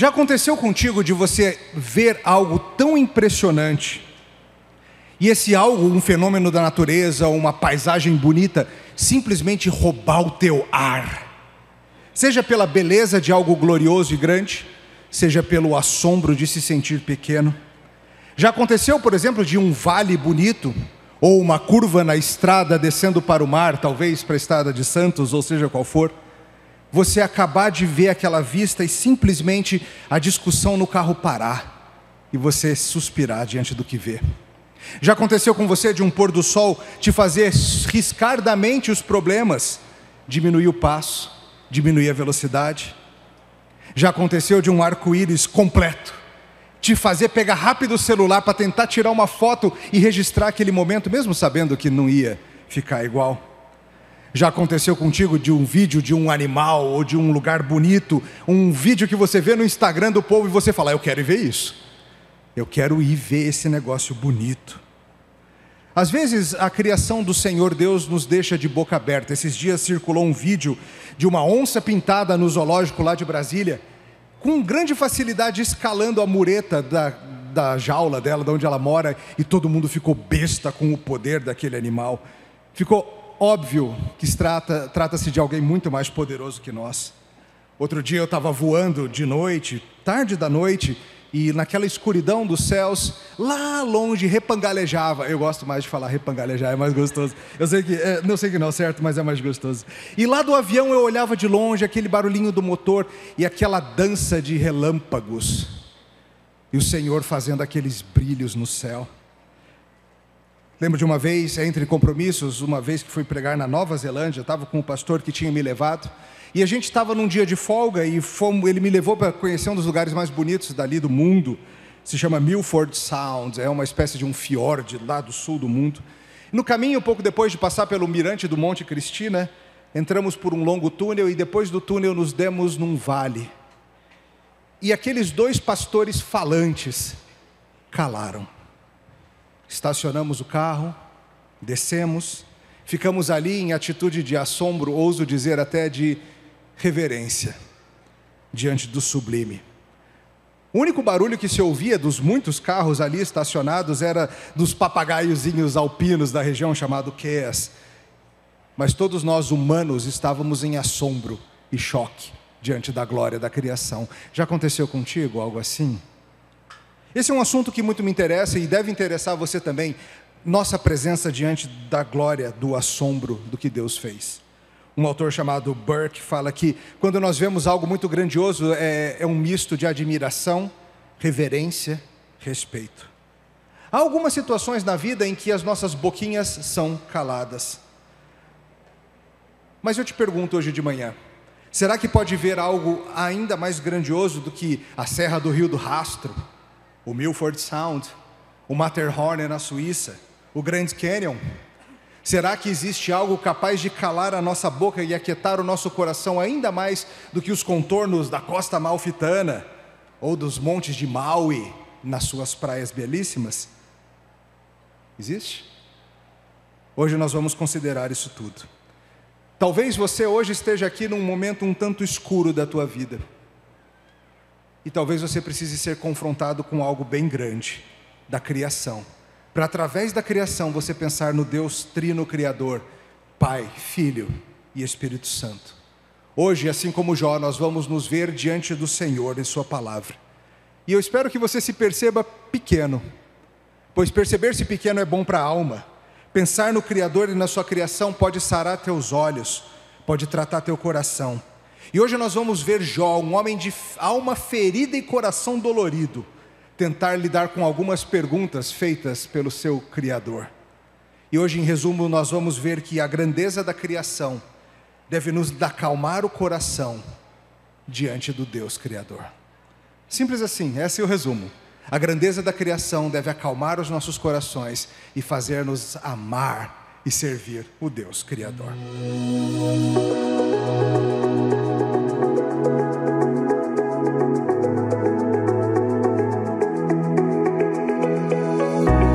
Já aconteceu contigo de você ver algo tão impressionante, e esse algo, um fenômeno da natureza, uma paisagem bonita, simplesmente roubar o teu ar? Seja pela beleza de algo glorioso e grande, seja pelo assombro de se sentir pequeno. Já aconteceu, por exemplo, de um vale bonito, ou uma curva na estrada descendo para o mar, talvez para a estrada de Santos, ou seja qual for você acabar de ver aquela vista e simplesmente a discussão no carro parar e você suspirar diante do que vê. Já aconteceu com você de um pôr do sol te fazer riscar da mente os problemas, diminuir o passo, diminuir a velocidade? Já aconteceu de um arco-íris completo te fazer pegar rápido o celular para tentar tirar uma foto e registrar aquele momento, mesmo sabendo que não ia ficar igual? Já aconteceu contigo de um vídeo de um animal ou de um lugar bonito, um vídeo que você vê no Instagram do povo e você fala: Eu quero ir ver isso. Eu quero ir ver esse negócio bonito. Às vezes a criação do Senhor Deus nos deixa de boca aberta. Esses dias circulou um vídeo de uma onça pintada no zoológico lá de Brasília, com grande facilidade escalando a mureta da, da jaula dela, de onde ela mora, e todo mundo ficou besta com o poder daquele animal. Ficou Óbvio que trata-se trata de alguém muito mais poderoso que nós. Outro dia eu estava voando de noite, tarde da noite, e naquela escuridão dos céus, lá longe repangalejava. Eu gosto mais de falar repangalejar, é mais gostoso. Eu sei que, é, não sei que não, é certo, mas é mais gostoso. E lá do avião eu olhava de longe aquele barulhinho do motor e aquela dança de relâmpagos. E o Senhor fazendo aqueles brilhos no céu. Lembro de uma vez, entre compromissos, uma vez que fui pregar na Nova Zelândia, estava com o pastor que tinha me levado, e a gente estava num dia de folga e fomos, ele me levou para conhecer um dos lugares mais bonitos dali do mundo, se chama Milford Sound, é uma espécie de um fiord lá do sul do mundo. No caminho, pouco depois de passar pelo mirante do Monte Cristina, entramos por um longo túnel e depois do túnel nos demos num vale. E aqueles dois pastores falantes calaram estacionamos o carro, descemos, ficamos ali em atitude de assombro, ouso dizer até de reverência, diante do sublime. O único barulho que se ouvia dos muitos carros ali estacionados era dos papagaiozinhos alpinos da região chamado Queas. Mas todos nós humanos estávamos em assombro e choque diante da glória da criação. Já aconteceu contigo algo assim? Esse é um assunto que muito me interessa e deve interessar você também. Nossa presença diante da glória, do assombro do que Deus fez. Um autor chamado Burke fala que quando nós vemos algo muito grandioso, é, é um misto de admiração, reverência, respeito. Há algumas situações na vida em que as nossas boquinhas são caladas. Mas eu te pergunto hoje de manhã: será que pode ver algo ainda mais grandioso do que a Serra do Rio do Rastro? o Milford Sound, o Matterhorn na Suíça, o Grand Canyon. Será que existe algo capaz de calar a nossa boca e aquietar o nosso coração ainda mais do que os contornos da costa malfitana ou dos montes de Maui nas suas praias belíssimas? Existe? Hoje nós vamos considerar isso tudo. Talvez você hoje esteja aqui num momento um tanto escuro da tua vida e talvez você precise ser confrontado com algo bem grande da criação. Para através da criação você pensar no Deus Trino Criador, Pai, Filho e Espírito Santo. Hoje, assim como Jó, nós vamos nos ver diante do Senhor em Sua palavra. E eu espero que você se perceba pequeno, pois perceber-se pequeno é bom para a alma. Pensar no Criador e na sua criação pode sarar teus olhos, pode tratar teu coração, e hoje nós vamos ver Jó, um homem de alma ferida e coração dolorido, tentar lidar com algumas perguntas feitas pelo seu Criador. E hoje, em resumo, nós vamos ver que a grandeza da criação deve nos acalmar o coração diante do Deus Criador. Simples assim, esse é o resumo. A grandeza da criação deve acalmar os nossos corações e fazer-nos amar e servir o Deus Criador.